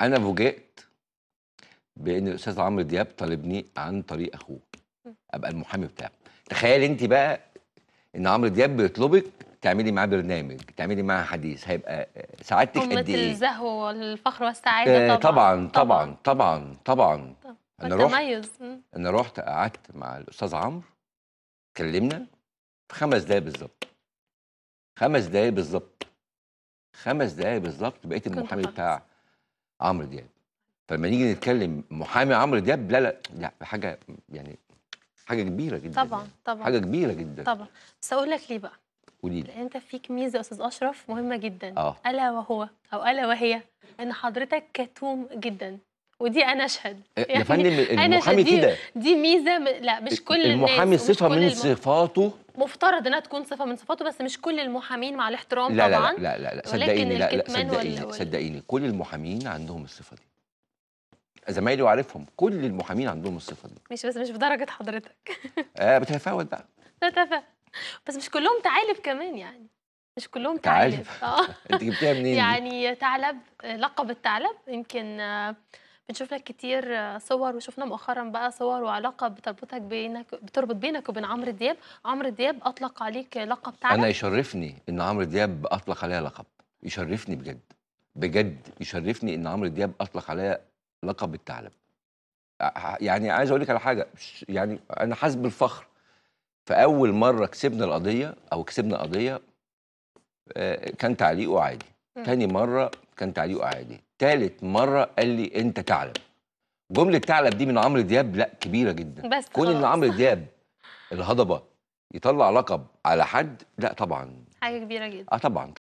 انا فوجئت بان الاستاذ عمرو دياب طالبني عن طريق اخوه ابقى المحامي بتاعه تخيل انت بقى ان عمرو دياب بيطلبك تعملي معاه برنامج تعملي معاه حديث هيبقى سعادتك قد ايه الزهو والفخر والسعاده آه، طبعا طبعا طبعا طبعا, طبعا. انا رحت انا رحت قعدت مع الاستاذ عمرو اتكلمنا في خمس دقايق بالظبط خمس دقايق بالظبط خمس دقايق بالظبط بقيت المحامي بتاع عمرو دياب فلما نيجي نتكلم محامي عمرو دياب لا لا لا حاجه يعني حاجه كبيره جدا طبعا يعني. طبعا حاجه كبيره جدا طبعا بس اقول لك ليه بقى قولي لي انت فيك ميزه يا استاذ اشرف مهمه جدا آه. الا وهو او الا وهي ان حضرتك كتوم جدا ودي انا اشهد آه، يعني يا فندم المحامي كده دي, دي ميزه لا مش كل المحامي الناس صفه من صفاته مفترض انها تكون صفه من صفاته بس مش كل المحامين مع الاحترام لا طبعا لا لا لا, لا صدقيني لا, لا صدقيني وال... صدقيني كل المحامين عندهم الصفه دي زمايلي وعارفهم كل المحامين عندهم الصفه دي مش بس مش بدرجه حضرتك اه بتتفاوت بقى بتفاول بس مش كلهم تعالف كمان يعني مش كلهم تعالب اه انت جبتيها منين يعني تعلب لقب الثعلب يمكن آه، بنشوف لك كتير آه، صور وشفنا مؤخرا بقى صور وعلاقه بتربطك بينك بتربط بينك وبين عمرو دياب عمرو دياب اطلق عليك لقب تعالى انا يشرفني ان عمرو دياب اطلق عليا لقب يشرفني بجد بجد يشرفني ان عمرو دياب اطلق عليا لقب الثعلب آه، آه، يعني عايز اقول لك على حاجه يعني انا حاسس بالفخر فاول مره كسبنا القضيه او كسبنا قضيه كان تعليقه عادي تاني مره كان تعليقه عادي تالت مرة قال لي أنت تعلم جملة تعلم دي من عمرو دياب لا كبيرة جدا بس كون إن عمرو دياب الهضبة يطلع لقب على حد لا طبعا حاجة كبيرة جدا اه طبعا